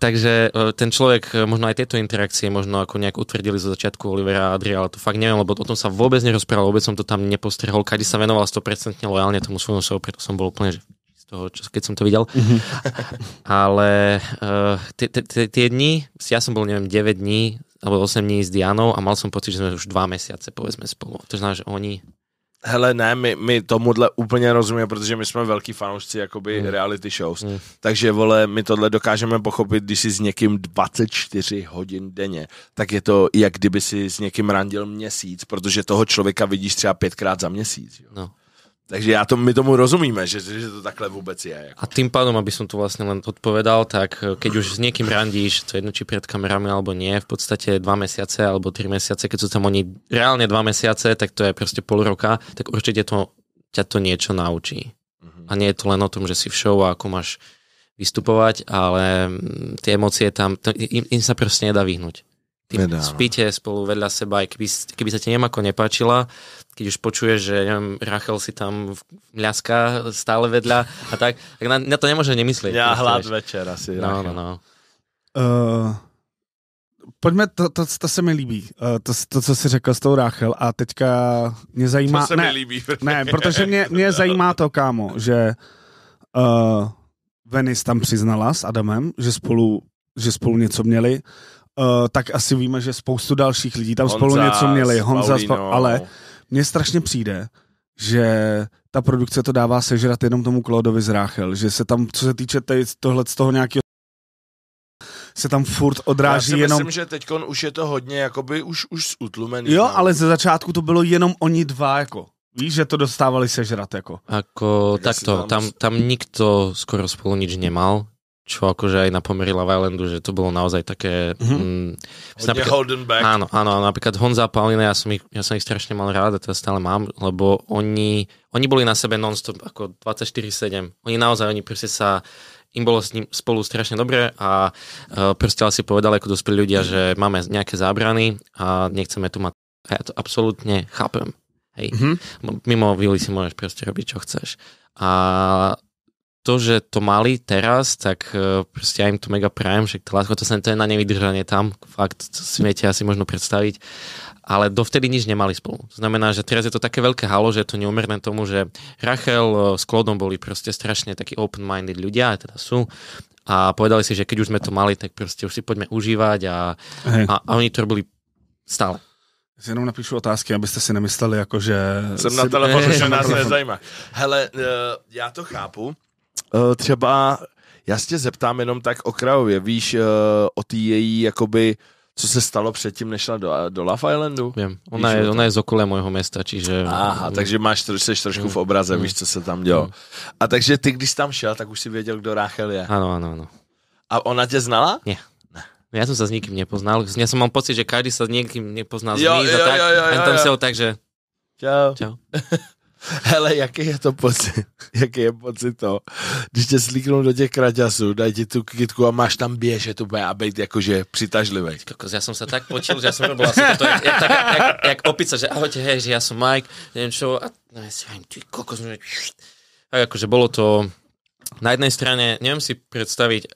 Takže e, ten človek, e, možno aj tieto interakcie, možno ako nejak utvrdili zo začiatku Olivera a ale to fakt neviem, lebo o tom sa vôbec nerozprával, vôbec som to tam nepostrehol, kade sa venoval 100% lojálne tomu svojmu show, preto som bol úplne, že z toho, čo, keď som to videl. Mhm. <laughs> Ale e, tie dni, ja som bol, neviem, 9 dní alebo 8 dní s Dianou a mal som pocit, že sme už 2 mesiace, povedzme, spolu. To znamená, že oni
Hele, ne, my, my tomuhle úplně rozumíme, protože my jsme velký fanoušci jakoby mm. reality shows. Mm. Takže, vole, my tohle dokážeme pochopit, když si s někým 24 hodin denně, tak je to, jak kdyby si s někým randil měsíc, protože toho člověka vidíš třeba pětkrát za měsíc. Jo? No. Takže ja to, my tomu rozumíme, že, že to takhle vôbec. je.
Jako. A tým pádom, aby som tu vlastne len odpovedal, tak eh, keď už s niekým randíš, to jedno či pred kamerami alebo nie, v podstate dva mesiace alebo tri mesiace, keď sú tam oni reálne dva mesiace, tak to je proste pol roka, tak určite to, ťa to niečo naučí. Uh-huh. A nie je to len o tom, že si v show a ako máš vystupovať, ale mm, tie emócie tam, to, im, im sa proste nedá vyhnúť. Ty no. spíte spolu vedľa seba, aj keby, keby sa ti nemako nepáčila, keď už počuješ, že neviem, Rachel si tam ľaská stále vedľa a tak, tak na, na to nemôže nemyslieť. Ja hlad večer asi. No, Rachel. no, no.
Uh, pojďme, to, to, to se mi líbí, uh, to, to, co jsi řekl s tou Rachel a teďka mě zajímá... To se ne, mi líbí. Ne, protože mě, mě <laughs> zajímá to, kámo, že uh, Venice tam přiznala s Adamem, že spolu, že spolu něco měli, uh, tak asi víme, že spoustu dalších lidí tam Honza, spolu něco měli. Honza, spolu, ale mně strašně přijde, že ta produkce to dává sežrat jenom tomu Klodovi Ráchel. že se tam, co se týče tej, tohle z toho nějakého se tam furt odráží Já si jenom... myslím,
že teď už je to hodně jakoby už, už utlumený. Jo, no.
ale ze začátku to bylo jenom oni dva, jako. Víš, že to dostávali sežrat, jako.
Ako, takto, tam, tam nikto skoro spolu nič nemal, čo akože aj na pomery Love Islandu, že to bolo naozaj také... Mm-hmm. Mm, napríklad, back. Áno, áno, napríklad Honza a Paulina, ja som, ich, ja som ich strašne mal rád a to stále mám, lebo oni, oni boli na sebe non-stop ako 24-7. Oni naozaj, oni proste sa im bolo s ním spolu strašne dobre a uh, proste si povedali ako dospelí ľudia, že máme nejaké zábrany a nechceme tu mať. A ja to absolútne chápem. Hej. Mm-hmm. Mimo Vili si môžeš proste robiť, čo chceš. A to, že to mali teraz, tak e, proste ja im to mega prajem, že Gladko to, to je na nevydržanie tam, fakt si viete asi možno predstaviť, ale dovtedy nič nemali spolu. To znamená, že teraz je to také veľké halo, že je to neumerné tomu, že Rachel e, s Klodom boli proste strašne takí open-minded ľudia, a teda sú, a povedali si, že keď už sme to mali, tak proste už si poďme užívať a, a, a oni to robili stále. Si jenom napíšu otázky,
abyste si nemysleli, jako že... Jsem na telefonu, že nás <laughs> nezajímá.
Hele, e, já to chápu, E, třeba, já se tě zeptám jenom tak okrajově, víš e, o té její jakoby co se stalo předtím, než šla do, do Love Islandu? Vím, Ona, je, ona je z okolí mojho města, čiže... Aha, takže máš, seš trošku v obraze, mm. víš, co se tam dělo. Mm. A takže ty, když tam šel, tak už si věděl, kdo Rachel je.
Ano, ano, ano.
A ona tě znala?
Ne. Ja som sa s nikým nepoznal. Ja som mal pocit, že každý sa s niekým nepoznal. Jo, z jo, tak, jo, jo, jo, jo. tam sa tak, že... Čau.
Čau. <laughs> Hele, jaký je to pocit, <laughs> jaký je pocit to, když tě slíknou do těch kraťasů, daj ti tu kytku a máš tam běžet úplně a být jakože přitažlivý. Kokos,
já jsem se tak počil, že já jsem byl asi toto, jak, jak, tak, jak, jak opice, že ahojte, hej, že já jsem Mike, nevím čo, a no, já jsem ty kokos, že... A jakože bylo to, na jednej strane, neviem si predstaviť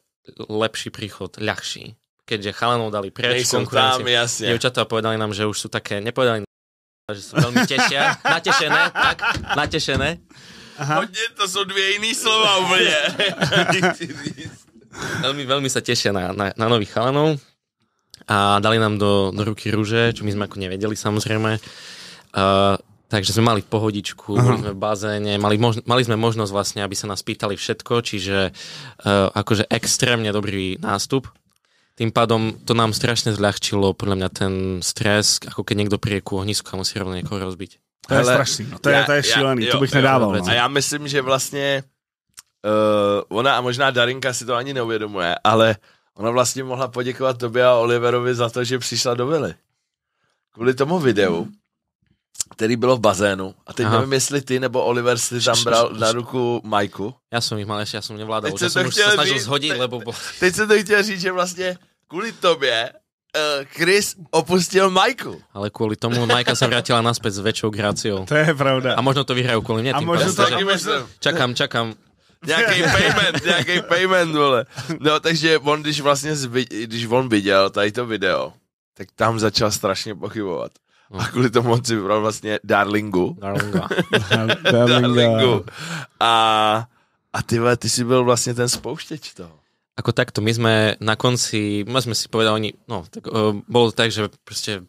lepší príchod, ľahší, keďže chalanov dali preč, konkurenciu. Tam, jasne. Dievčatá povedali nám, že už sú také, nepovedali že som veľmi tešia, natešené, tak,
natešené. Aha. Hodne, to sú dvě iné slova úplne.
veľmi, veľmi sa tešia na, na, na nových chalanov a dali nám do, do ruky rúže, čo my sme ako nevedeli samozrejme. Uh, takže sme mali pohodičku, boli sme v bazéne, mali, mož, mali sme možnosť vlastne, aby sa nás pýtali všetko, čiže uh, akože extrémne dobrý nástup. Tým pádom to nám strašne zľahčilo podľa mňa ten stres, ako keď niekto príde ku ohnisku a musí rovno niekoho rozbiť. To je strašný, no, to, je, to je šílený, ja, to bych jo, nedával. No. A já
myslím, že vlastně uh, ona a možná Darinka si to ani neuvědomuje, ale ona vlastně mohla poděkovat tobě a Oliverovi za to, že přišla do Vily. Kvůli tomu videu. mm který bylo v bazénu. A teď Aha. nevím, jestli ty nebo Oliver si tam bral na <laughs> ruku Majku.
Já jsem jich mal ještě, já jsem vládal. teď se to chtěl se snažil říct,
zhodit, lebo... Bo... Teď jsem to chtěl říct, že vlastně kvůli tobě uh, Chris opustil Majku.
Ale kvůli tomu Majka se vrátila naspäť s väčšou graciou. To je pravda. A možno to vyhrajú kvůli mě. A možno to taky Čakám, čakám.
Nějaký payment, nějaký payment, vole. No, takže on, když vlastně, zvi, když on viděl tady to video, tak tam začal strašně pochybovat. No. a kvůli tomu on si
vybral vlastně Darlingu. <laughs> Darlinga. Darlingu.
A, a ty, ty si byl vlastně ten spouštěč toho
ako takto, my sme na konci, my sme si povedali, oni, no, tak, uh, bolo to tak, že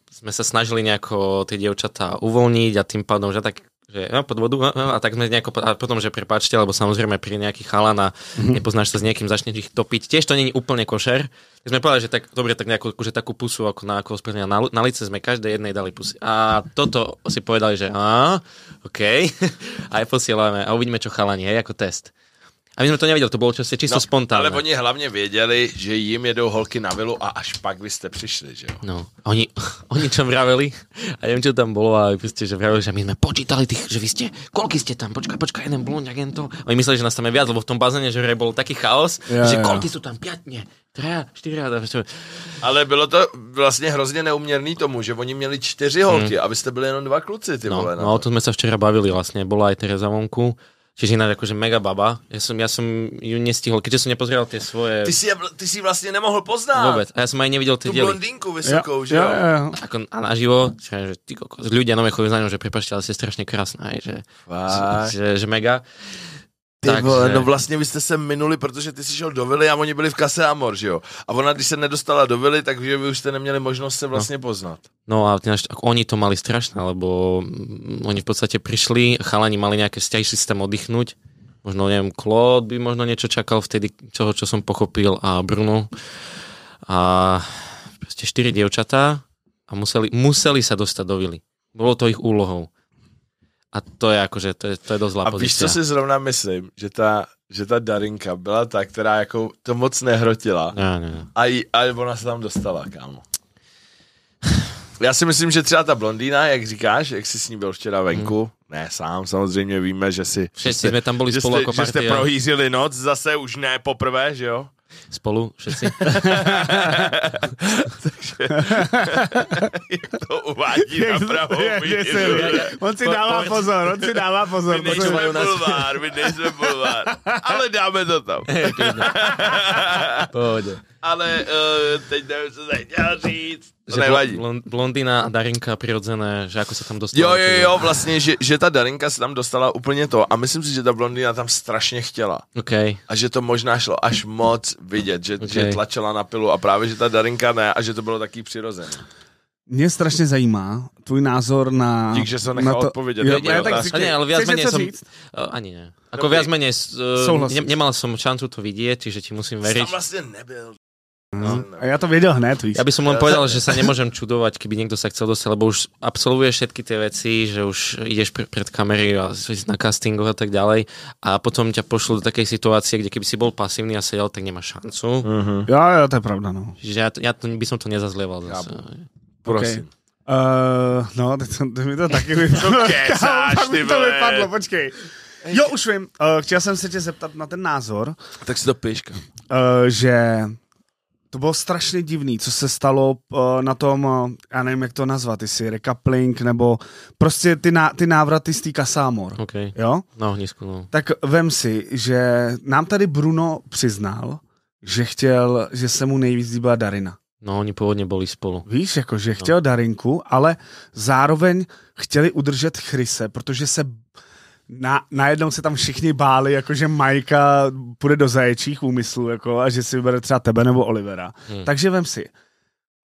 sme sa snažili nejako tie dievčatá uvoľniť a tým pádom, že tak že no, podvodu no, no, a tak sme nejako, a potom, že prepáčte, lebo samozrejme pri nejaký chalan a mm-hmm. nepoznáš sa s niekým, začne ich topiť. Tiež to nie je úplne košer. Keď sme povedali, že tak, dobre, tak nejakú, že takú pusu ako na, ako na, na lice sme každej jednej dali pusy. A toto si povedali, že a, OK, <laughs> aj posielame a uvidíme, čo chalanie, je ako test. A my jsme to nevedeli, to bylo čistě čisto no, spontánne. Ale oni
hlavně věděli, že jim jedou holky na vilu a až pak vy jste přišli, že jo?
No, oni, <laughs> oni čo vraveli, a nevím, čo tam bylo, a prostě, že vraveli, že my jsme počítali tých, že vy jste, koľky jste tam, počkaj, počkaj, jeden blúň, jak to. Oni mysleli, že nás tam je viac, lebo v tom bazéne, že bol taký chaos, ja, že ja. koľky jsou tam, pětně, Traja, čtyři
Ale bylo to vlastně hrozně neuměrný tomu, že oni měli čtyři holky mm. a vy jste byli jenom dva kluci, ty no, vole. No, to
jsme se včera bavili vlastně, bola i Tereza Vonku, Čiže ináč akože mega baba. Ja som, ja som ju nestihol, keďže som nepozeral tie svoje... Ty si,
ty si vlastne nemohol poznať. Vôbec.
A ja som aj nevidel tie diely. Tú blondínku vysokou, ja, že ja, ja, ja. Ako, a naživo, že ty kokos. Ľudia nové chodí za ňou, že prepašte, ale si strašne krásna. Aj, že, že, že, že mega. Ty Takže... vole, no
vlastně vy jste se minuli, protože ty jsi šel do Vily a oni byli v kase Amor, že jo? A ona, když se nedostala do Vily, tak vy už jste neměli možnost se no. vlastně no. poznat.
No a oni to mali strašné, lebo mm, oni v podstatě prišli, chalani mali nějaké vzťahy, si tam oddychnúť. Možno, neviem, Claude by možno niečo čakal vtedy, čoho, čo som pochopil, a Bruno. A proste štyri dievčatá a museli, museli sa dostať do Vily. Bolo to ich úlohou. A to je akože, to je, to je dosť zlá A víš, co si
zrovna myslím, že ta, že ta Darinka byla ta, která jako to moc nehrotila. A, jí, a ona se tam dostala, kámo. Já si myslím, že třeba ta blondýna, jak říkáš, jak jsi s ní byl včera hmm. venku, hmm. ne sám, samozřejmě víme, že si... Všetci jsme tam byli spolu jste, partia. Že jste prohýřili noc, zase už ne poprvé, že jo? spolu všetci. <laughs>
<laughs> to uvádí na pravou On si dáva pozor, on si dáva pozor. My nejsme bulvár, my nejsme bulvár. Ale dáme to tam. <laughs> Pohode
ale uh, teď neviem, čo sa říct.
Že bl- blondýna a Darinka prirodzené, že ako sa tam dostala. Jo, jo, jo,
vlastne, že, že ta Darinka sa tam dostala úplne to a myslím si, že ta blondýna tam strašně chtěla. Okay. A že to možná šlo až moc vidět, že, okay. že tlačila na pilu a právě, že ta Darinka ne a že to bylo taký prirodzené.
Mě strašně zajímá tvůj názor na...
Dík, že som nechal to... odpovedať. Ja, ja, tak si... nie, ale viac menej som... Říct? Ani ne. Ako viac menej... Uh, ne, nemal som šancu to vidieť, čiže ti musím veriť. Som vlastne nebyl. No. Mm. A
ja to vedel hneď. Ja by som len povedal, že sa
nemôžem čudovať, keby niekto sa chcel dostať, lebo už absolvuješ všetky tie veci, že už ideš pr- pred kamery a na castingoch a tak ďalej a potom ťa pošlo do takej situácie, kde keby si bol pasívny a sedel, tak nemáš šancu. Uh-huh.
Ja, ja, to je pravda, no.
Že ja, ja to, by som to nezazlieval Ja, prosím. Okay.
Uh, no, to, to, to mi to taky vypadlo. <laughs> kecáš, ty to vypadlo, počkej. Jo, už vím. Uh, eh, chtěl jsem se tě zeptat na ten názor. Tak si to píš, uh, Že to bylo strašně divný, co se stalo eh, na tom, eh, já nevím, jak to nazvat, jestli recoupling, nebo prostě ty, ná, ty návraty z té kasámor. Okay. Jo?
Na ohnisku, no.
Tak vem si, že nám tady Bruno přiznal, že chtěl, že se mu nejvíc líbila Darina. No, oni pôvodne boli spolu. Víš, že no. chtěl no. Darinku, ale zároveň chtěli udržet Chryse, protože se na, najednou se tam všichni báli, jako že Majka půjde do zaječích úmyslů jako, a že si vybere třeba tebe nebo Olivera. Hmm. Takže vem si,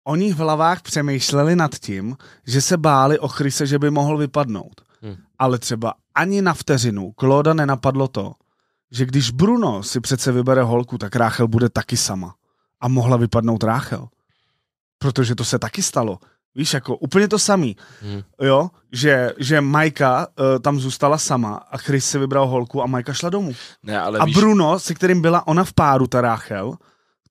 oni v hlavách přemýšleli nad tím, že se báli o Chryse, že by mohl vypadnout. Hmm. Ale třeba ani na vteřinu Klóda nenapadlo to, že když Bruno si přece vybere holku, tak Ráchel bude taky sama. A mohla vypadnout Ráchel. Protože to se taky stalo. Víš, ako úplně to samý. Hmm. Jo? Že, že Majka uh, tam zůstala sama a Chris si vybral holku a Majka šla domů. Ne,
ale a víš... Bruno,
se kterým byla ona v páru, ta Ráchel,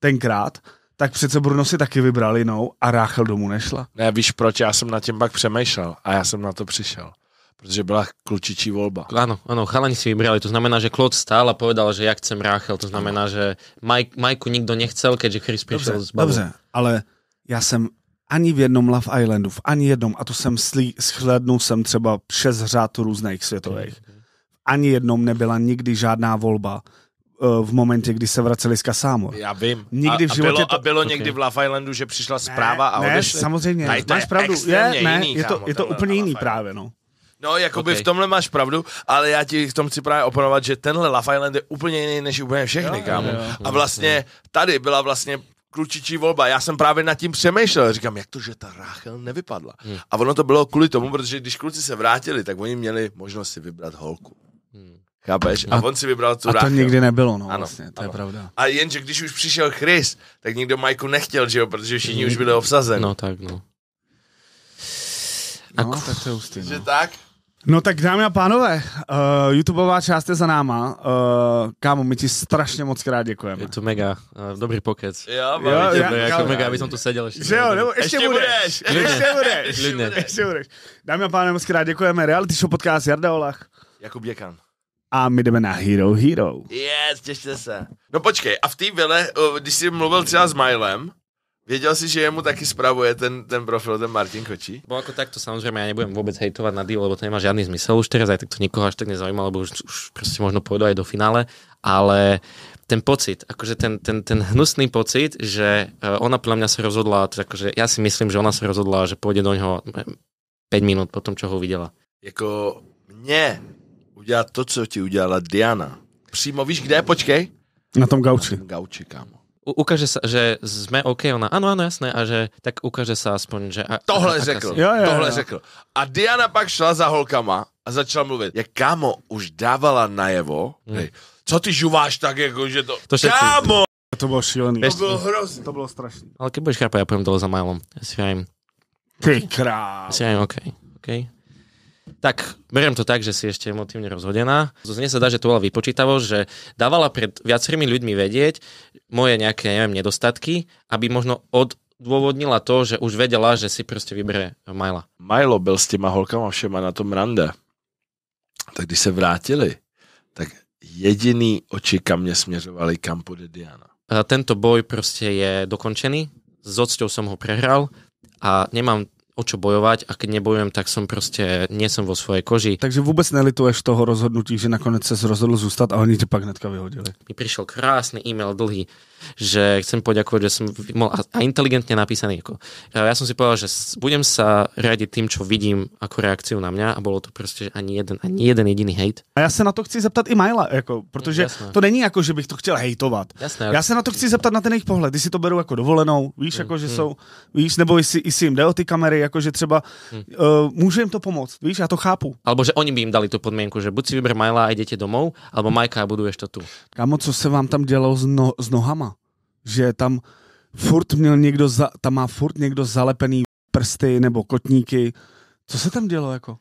tenkrát, tak přece Bruno si taky vybral jinou a Ráchel domů nešla.
Ne, víš proč, já jsem nad tím pak přemýšlel a já jsem na to přišel. Protože byla klučičí volba.
Ano, ano, chalani si vybrali. To znamená, že Klod stál a povedal, že ja chcem Ráchel. To znamená, ano. že Maj, Majku nikdo nechcel, keďže Chris přišel z Dobře,
ale já jsem ani v jednom Love Islandu, v ani jednom, a to jsem slí, schlednul jsem třeba šest řád různých světových. Mhm, mhm. ani jednom nebyla nikdy žádná volba eh, v momentě, kdy se vraceli z Kasámor. Já vím. Nikdy a, v životě a bylo, to... a bylo okay. někdy v Love Islandu, že přišla zpráva ne, a odešli. Ne, samozřejmě, to máš je pravdu. Je, ne, je to, kámo, je to úplně jiný právě, no.
No, by okay. v tomhle máš pravdu, ale já ti v tom chci právě oponovat, že tenhle Love Island je úplně jiný než úplně všechny, jo, kámo. Jo, jo, a vlastně tady byla vlastně klučičí volba. Já jsem právě nad tím přemýšlel. Říkám, jak to, že ta Rachel nevypadla. Hmm. A ono to bylo kvůli tomu, protože když kluci se vrátili, tak oni měli možnost si vybrat holku. Hmm. Chápeš? A, a on si vybral tu A to nikdy nebylo, no ano, vlastně, to ano. je pravda. A jenže když už přišel Chris, tak nikdo Majku nechtěl, že jo, protože všichni už byli obsazeni. No tak, no.
No, tak to je ústý, no. Že tak? No tak dámy a pánové, uh, YouTubeová část je za náma. Uh, kámo, my ti strašně moc krát děkujeme. Je to mega, uh, dobrý pokec. Jo, jo, jo, ja, ako mega, aby som tu sedel ešte. Že jo, nebo ešte, ešte budeš. Ešte budeš. Ešte budeš. Ešte budeš. Dámy a pánové, moc krát děkujeme. Reality Show Podcast Jarda Olach. Jakub Děkan. A my jdeme na Hero Hero.
Yes, těšte se. No počkej, a v té vile, když jsi mluvil třeba s Milem, Viedel si, že jemu taky spravuje ten, ten profil, ten Martin Kočí?
Bo ako takto samozrejme ja nebudem vôbec hejtovať na deal, lebo to nemá žiadny zmysel už teraz, aj tak to nikoho až tak nezaujíma, lebo už, už proste možno pôjdu aj do finále, ale ten pocit, akože ten, ten, ten hnusný pocit, že e, ona podľa mňa sa rozhodla, že teda akože ja si myslím, že ona sa rozhodla, že pôjde do ňoho 5 e, minút po tom, čo ho videla.
Jako mne udiala to, co ti udiala Diana. Přímo
víš kde? Počkej.
Na tom gauči. Na tom gauči, kámo
ukáže sa, že sme OK, ona áno, áno, jasné, a že tak ukáže sa aspoň, že... A, tohle a, řekl, jo, jo, tohle jo. řekl. A Diana pak
šla za holkama a začala mluvit. Jak kámo už dávala najevo, hmm. hej, co ty žuváš tak, jako, že to... to Kámo!
To bolo šilený. To bolo
hrozné. To bolo strašné.
Ale keď budeš chápať, ja pôjdem dole za mailom. Ja si viem. Ty král. Ja si viem, OK. OK tak beriem to tak, že si ešte emotívne rozhodená. Zne sa dá, že to bola vypočítavosť, že dávala pred viacerými ľuďmi vedieť moje nejaké, neviem, nedostatky, aby možno od dôvodnila to, že už vedela, že si proste vybere Majla.
Majlo byl s těma holkama všema na tom rande. Tak když se vrátili, tak jediný oči kam mě kam pôjde Diana.
A tento boj proste je dokončený. S odsťou som ho prehral a nemám o čo bojovať a keď nebojujem, tak som proste, nie som vo svojej koži. Takže vôbec
nelituješ toho rozhodnutí, že nakoniec sa rozhodol zústať a oni ťa pak netka
vyhodili. Mi prišiel krásny e-mail dlhý že chcem poďakovať, že som mal a inteligentne napísaný. Ako. Ja som si povedal, že budem sa riadiť tým, čo vidím ako reakciu na mňa a bolo to proste ani jeden, ani jeden jediný hejt. A
ja sa na to chci zeptat i Majla, ako, protože Jasné. to není jako, že bych to chtěl hejtovat. Jasné, ja sa na to chci zeptat na ten ich pohled. Ty si to berú ako dovolenou, víš, mm, ako, že mm. jsou, víš, nebo i si im o ty kamery, ako, že třeba mm. uh, eh, môže im to pomôcť, víš, ja to chápu.
Alebo že oni by im dali tú podmienku, že buď si vyber Majla a idete domov, alebo Majka a buduješ to tu.
Kamo, co sa vám tam dělo s, no, s nohama? že tam furt měl někdo, za, tam má furt někdo zalepený prsty nebo kotníky. Co se tam dělo jako?